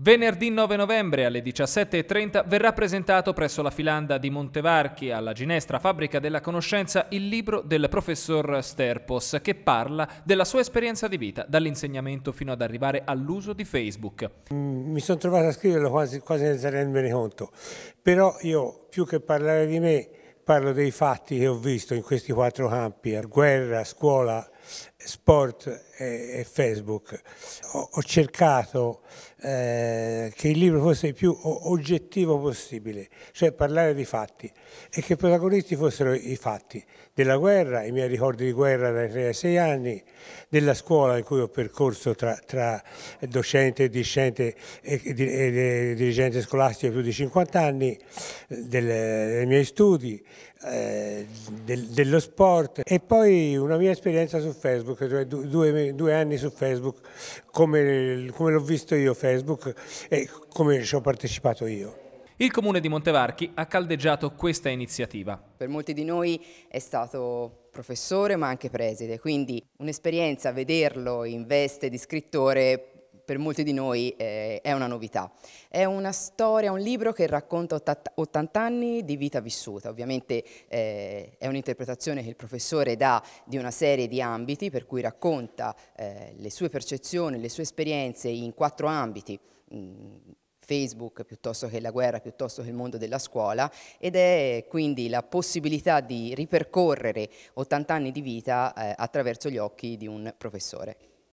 Venerdì 9 novembre alle 17.30 verrà presentato presso la Filanda di Montevarchi alla Ginestra Fabbrica della Conoscenza il libro del professor Sterpos che parla della sua esperienza di vita dall'insegnamento fino ad arrivare all'uso di Facebook. Mm, mi sono trovato a scriverlo quasi, quasi senza rendermene conto, però io più che parlare di me parlo dei fatti che ho visto in questi quattro campi, guerra, scuola, sport e, e Facebook. ho, ho cercato eh, che il libro fosse il più oggettivo possibile, cioè parlare di fatti e che i protagonisti fossero i fatti della guerra, i miei ricordi di guerra dai 3 ai 6 anni, della scuola in cui ho percorso tra, tra docente e dirigente, e, e, e, dirigente scolastico più di 50 anni, del, dei miei studi, eh, del, dello sport e poi una mia esperienza su Facebook, cioè due, due anni su Facebook, come, come l'ho visto io Facebook Facebook e come ci ho partecipato io. Il comune di Montevarchi ha caldeggiato questa iniziativa. Per molti di noi è stato professore ma anche preside, quindi un'esperienza, vederlo in veste di scrittore per molti di noi eh, è una novità. È una storia, un libro che racconta 80 anni di vita vissuta. Ovviamente eh, è un'interpretazione che il professore dà di una serie di ambiti, per cui racconta eh, le sue percezioni, le sue esperienze in quattro ambiti. Mh, mm, Facebook piuttosto che la guerra, piuttosto che il mondo della scuola ed è quindi la possibilità di ripercorrere 80 anni di vita eh, attraverso gli occhi di un professore.